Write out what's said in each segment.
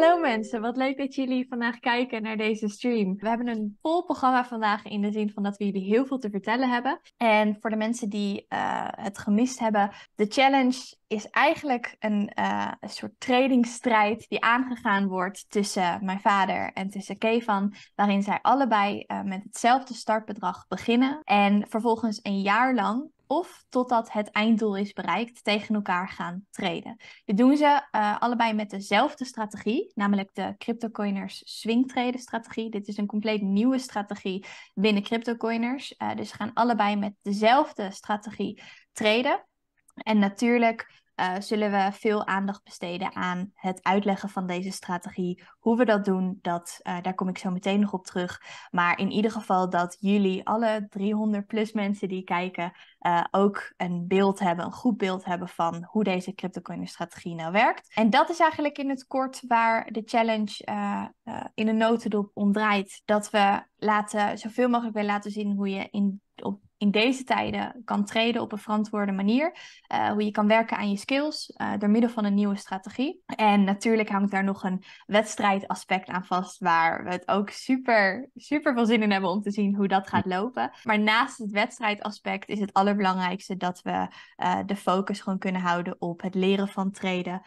Hallo mensen, wat leuk dat jullie vandaag kijken naar deze stream. We hebben een vol programma vandaag in de zin van dat we jullie heel veel te vertellen hebben. En voor de mensen die eh, het gemist hebben, de challenge is eigenlijk een, uh, een soort trainingsstrijd die aangegaan wordt tussen mijn vader en tussen Kevan, waarin zij allebei eh, met hetzelfde startbedrag beginnen en vervolgens een jaar lang of totdat het einddoel is bereikt, tegen elkaar gaan treden. Dit doen ze eh, allebei met dezelfde strategie, namelijk de CryptoCoiners trade strategie. Dit is een compleet nieuwe strategie binnen CryptoCoiners. Eh, dus ze gaan allebei met dezelfde strategie traden. En natuurlijk eh, zullen we veel aandacht besteden aan het uitleggen van deze strategie. Hoe we dat doen, dat, eh, daar kom ik zo meteen nog op terug. Maar in ieder geval dat jullie, alle 300 plus mensen die kijken, eh, ook een beeld hebben, een goed beeld hebben van hoe deze cryptocoin strategie nou werkt. En dat is eigenlijk in het kort waar de challenge in een notendop om draait. Dat we laten, zoveel mogelijk weer laten zien hoe je in in deze tijden kan treden op een verantwoorde manier. Eh, hoe je kan werken aan je skills eh, door middel van een nieuwe strategie. En natuurlijk hangt daar nog een wedstrijdaspect aan vast, waar we het ook super, super veel zin in hebben om te zien hoe dat gaat lopen. Maar naast het wedstrijdaspect is het allerbelangrijkste dat we eh, de focus gewoon kunnen houden op het leren van treden.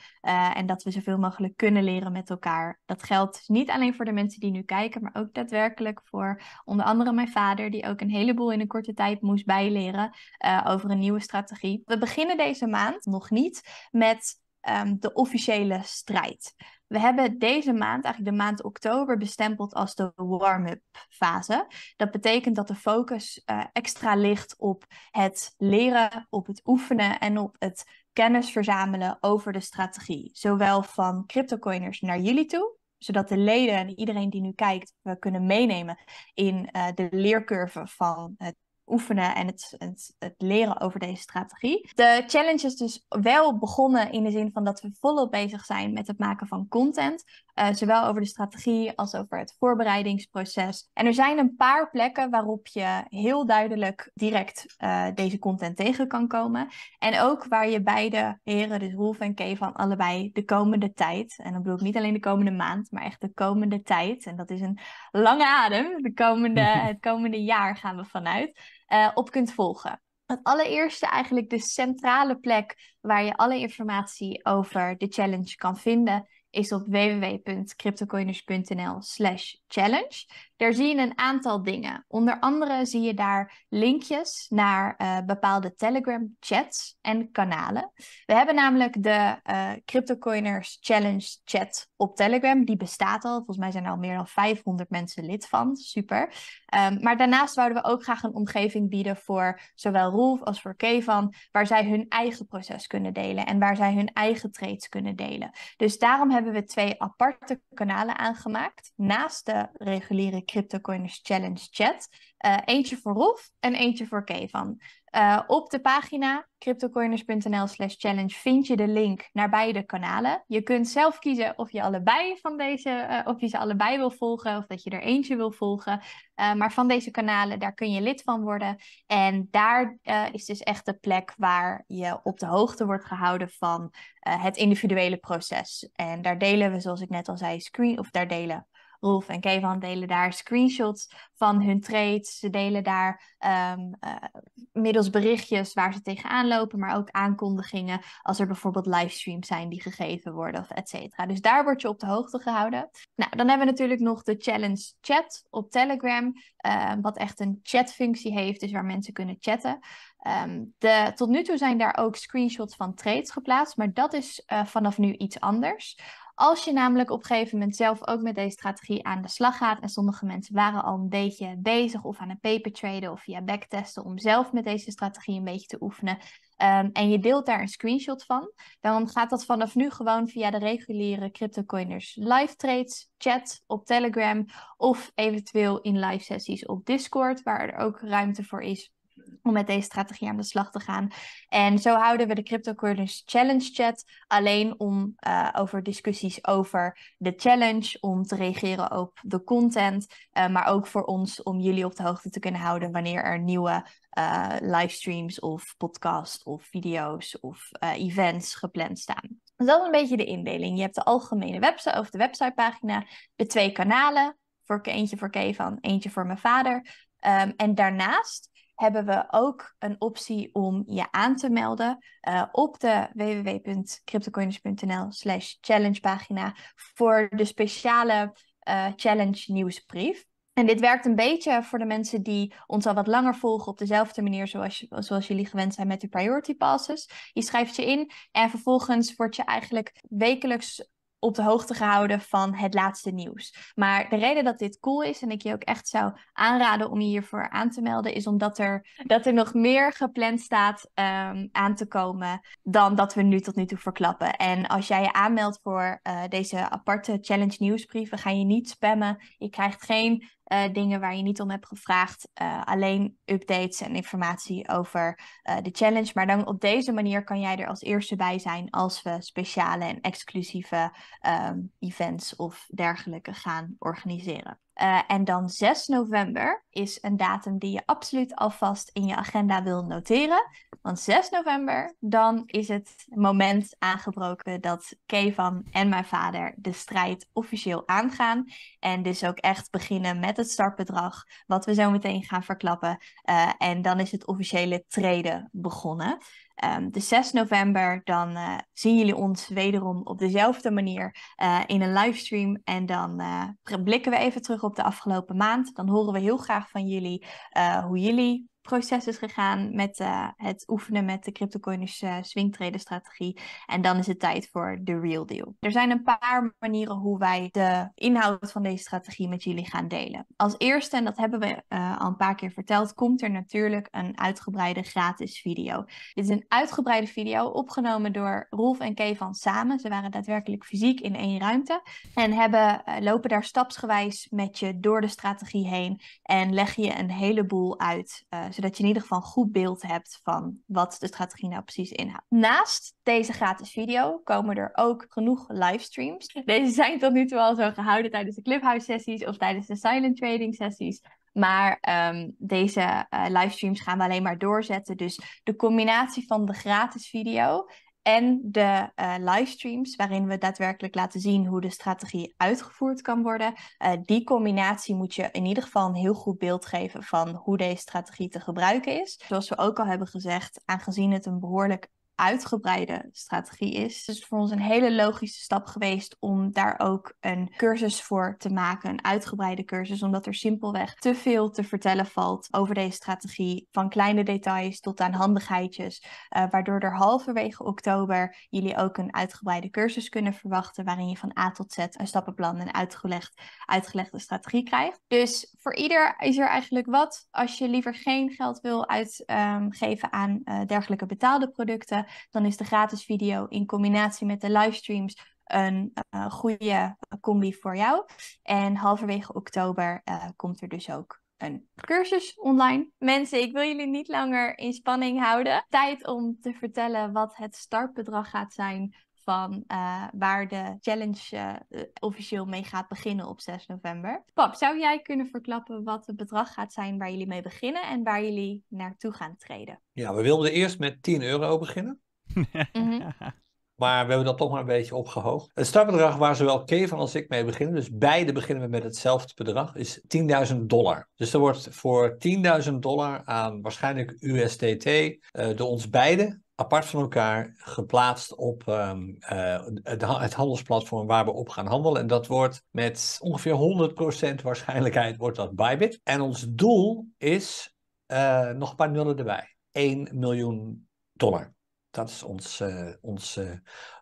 en dat we zoveel mogelijk kunnen leren met elkaar. Dat geldt dus niet alleen voor de mensen die nu kijken, maar ook daadwerkelijk voor onder andere mijn vader, die ook een heleboel in een korte tijd moest bijleren eh, over een nieuwe strategie. We beginnen deze maand nog niet met ehm, de officiële strijd. We hebben deze maand, eigenlijk de maand oktober, bestempeld als de warm-up fase. Dat betekent dat de focus eh, extra ligt op het leren, op het oefenen en op het kennis verzamelen over de strategie. Zowel van cryptocoiners naar jullie toe, zodat de leden en iedereen die nu kijkt, we kunnen meenemen in eh, de leercurve van het oefenen en het, het, het, leren over deze strategie. De challenge is dus wel begonnen in de zin van dat we volop bezig zijn met het maken van content. Eh, zowel over de strategie als over het voorbereidingsproces. En er zijn een paar plekken waarop je heel duidelijk direct eh, deze content tegen kan komen. En ook waar je beide heren, dus Rolf en van allebei de komende tijd. En dan bedoel ik niet alleen de komende maand, maar echt de komende tijd. En dat is een lange adem. De komende, het komende jaar gaan we vanuit. Eh, op kunt volgen. Het allereerste eigenlijk de centrale plek waar je alle informatie over de challenge kan vinden, is op www.cryptocoiners.nl slash Challenge. Daar zie je een aantal dingen. Onder andere zie je daar linkjes naar eh, bepaalde Telegram-chats en kanalen. We hebben namelijk de eh, CryptoCoiners Challenge chat op Telegram. Die bestaat al. Volgens mij zijn er al meer dan 500 mensen lid van. Super. Ehm, maar daarnaast zouden we ook graag een omgeving bieden voor zowel Rolf als voor Kevan, waar zij hun eigen proces kunnen delen en waar zij hun eigen trades kunnen delen. Dus daarom hebben we twee aparte kanalen aangemaakt naast de eh, reguliere CryptoCoiners Challenge chat. Eh, eentje voor Rolf en eentje voor Kevan. Uh, op de pagina cryptocoiners.nl slash challenge vind je de link naar beide kanalen. Je kunt zelf kiezen of je, allebei van deze, of je ze allebei wil volgen of dat je er eentje wil volgen. maar van deze kanalen, daar kun je lid van worden. En daar is dus echt de plek waar je op de hoogte wordt gehouden van het individuele proces. En daar delen we, zoals ik net al zei, screen, of daar delen Rolf en Kevan delen daar screenshots van hun trades. Ze delen daar ehm, eh, middels berichtjes waar ze tegenaan lopen, maar ook aankondigingen als er bijvoorbeeld livestreams zijn die gegeven worden of et cetera. Dus daar word je op de hoogte gehouden. Nou, dan hebben we natuurlijk nog de Challenge Chat op Telegram, ehm, wat echt een chatfunctie heeft, dus waar mensen kunnen chatten. Ehm, de, tot nu toe zijn daar ook screenshots van trades geplaatst, maar dat is eh, vanaf nu iets anders. Als je namelijk op een gegeven moment zelf ook met deze strategie aan de slag gaat, en sommige mensen waren al een beetje bezig of aan een paper traden of via backtesten om zelf met deze strategie een beetje te oefenen, ehm, en je deelt daar een screenshot van, dan gaat dat vanaf nu gewoon via de reguliere CryptoCoiners live trades, chat op Telegram of eventueel in live sessies op Discord, waar er ook ruimte voor is om met deze strategie aan de slag te gaan. En zo houden we de CryptoCurrency Challenge Chat alleen om eh, over discussies over de challenge, om te reageren op de content, eh, maar ook voor ons om jullie op de hoogte te kunnen houden wanneer er nieuwe uh, livestreams of podcasts of video's of events gepland staan. Dus dat is een beetje de indeling. Je hebt de algemene website of de websitepagina, de twee kanalen, voor, eentje voor Kevan, eentje voor mijn vader. Ehm, en daarnaast hebben we ook een optie om je aan te melden eh, op de www.cryptocoiners.nl slash challenge pagina voor de speciale eh, challenge nieuwsbrief. En dit werkt een beetje voor de mensen die ons al wat langer volgen op dezelfde manier zoals, zoals jullie gewend zijn met de priority passes. Je schrijft je in en vervolgens word je eigenlijk wekelijks op de hoogte gehouden van het laatste nieuws. Maar de reden dat dit cool is en ik je ook echt zou aanraden om je hiervoor aan te melden, is omdat er, dat er nog meer gepland staat ehm, aan te komen dan dat we nu tot nu toe verklappen. En als jij je aanmeldt voor eh, deze aparte challenge nieuwsbrief, we gaan je niet spammen. Je krijgt geen eh, dingen waar je niet om hebt gevraagd. Eh, alleen updates en informatie over eh, de challenge. Maar dan op deze manier kan jij er als eerste bij zijn als we speciale en exclusieve ehm, events of dergelijke gaan organiseren. Eh, en dan 6 november is een datum die je absoluut alvast in je agenda wil noteren. Want 6 november, dan is het moment aangebroken dat Kevan en mijn vader de strijd officieel aangaan. En dus ook echt beginnen met het startbedrag, wat we zo meteen gaan verklappen. Eh, en dan is het officiële treden begonnen. Um, de 6 november, dan eh, zien jullie ons wederom op dezelfde manier in een livestream. En dan blikken we even terug op de afgelopen maand. Dan horen we heel graag van jullie eh, hoe jullie proces is gegaan met eh, het oefenen met de cryptocurrency uh, eh, strategie. En dan is het tijd voor de real deal. Er zijn een paar manieren hoe wij de inhoud van deze strategie met jullie gaan delen. Als eerste, en dat hebben we eh, al een paar keer verteld, komt er natuurlijk een uitgebreide gratis video. Dit is een uitgebreide video opgenomen door Rolf en Kevan samen. Ze waren daadwerkelijk fysiek in één ruimte en hebben, lopen daar stapsgewijs met je door de strategie heen en leg je een heleboel uit. Uh, dat je in ieder geval een goed beeld hebt van wat de strategie nou precies inhoudt. Naast deze gratis video komen er ook genoeg livestreams. Deze zijn tot nu toe al zo gehouden tijdens de Clubhouse sessies of tijdens de Silent Trading sessies. Maar ehm, deze uh, livestreams gaan we alleen maar doorzetten. Dus de combinatie van de gratis video en de eh, livestreams, waarin we daadwerkelijk laten zien hoe de strategie uitgevoerd kan worden. Eh, die combinatie moet je in ieder geval een heel goed beeld geven van hoe deze strategie te gebruiken is. Zoals we ook al hebben gezegd, aangezien het een behoorlijk uitgebreide strategie is. Dus voor ons een hele logische stap geweest om daar ook een cursus voor te maken, een uitgebreide cursus, omdat er simpelweg te veel te vertellen valt over deze strategie, van kleine details tot aan handigheidjes, eh, waardoor er halverwege oktober jullie ook een uitgebreide cursus kunnen verwachten, waarin je van A tot Z een stappenplan en uitgelegd, uitgelegde strategie krijgt. Dus voor ieder is er eigenlijk wat. Als je liever geen geld wil uitgeven ehm, aan eh, dergelijke betaalde producten, dan is de gratis video in combinatie met de livestreams een uh, goede combi voor jou. En halverwege oktober eh, komt er dus ook een cursus online. Mensen, ik wil jullie niet langer in spanning houden. Tijd om te vertellen wat het startbedrag gaat zijn van eh, waar de challenge eh, eh, officieel mee gaat beginnen op 6 november. Pap, zou jij kunnen verklappen wat het bedrag gaat zijn waar jullie mee beginnen en waar jullie naartoe gaan treden? Ja, we wilden eerst met 10 euro beginnen. Mhm. Maar we hebben dat toch maar een beetje opgehoogd. Het startbedrag waar zowel Kevin als ik mee beginnen, dus beide beginnen we met hetzelfde bedrag, is 10.000 dollar. Dus er wordt voor 10.000 dollar aan waarschijnlijk USDT door ons beiden apart van elkaar geplaatst op ehm, eh, het, handelsplatform waar we op gaan handelen. En dat wordt met ongeveer 100% waarschijnlijkheid wordt dat Bybit. En ons doel is eh, nog een paar nullen erbij. 1 miljoen dollar. Dat is ons, eh, ons eh,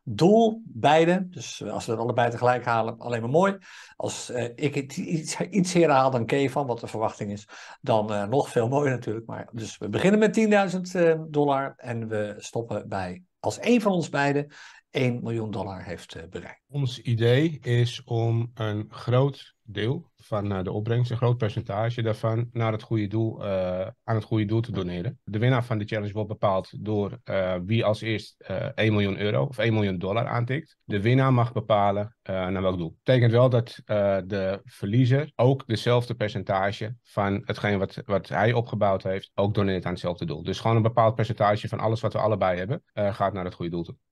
doel, beide. Dus eh, als we het allebei tegelijk halen, alleen maar mooi. Als ik iets, iets herhaal dan Kevin, wat de verwachting is, dan nog veel mooier natuurlijk. Maar, dus we beginnen met 10.000 dollar en we stoppen bij, als één van ons beiden 1 miljoen dollar heeft eh, bereikt. Ons idee is om een groot deel van eh, de opbrengst, een groot percentage daarvan, naar het goede doel, eh, aan het goede doel te doneren. De winnaar van de challenge wordt bepaald door wie als eerst uh, 1 miljoen euro of 1 miljoen dollar aantikt. De winnaar mag bepalen naar welk doel. Dat betekent wel dat de verliezer ook dezelfde percentage van hetgeen wat, wat hij opgebouwd heeft, ook doneert aan hetzelfde doel. Dus gewoon een bepaald percentage van alles wat we allebei hebben, gaat naar het goede doel toe.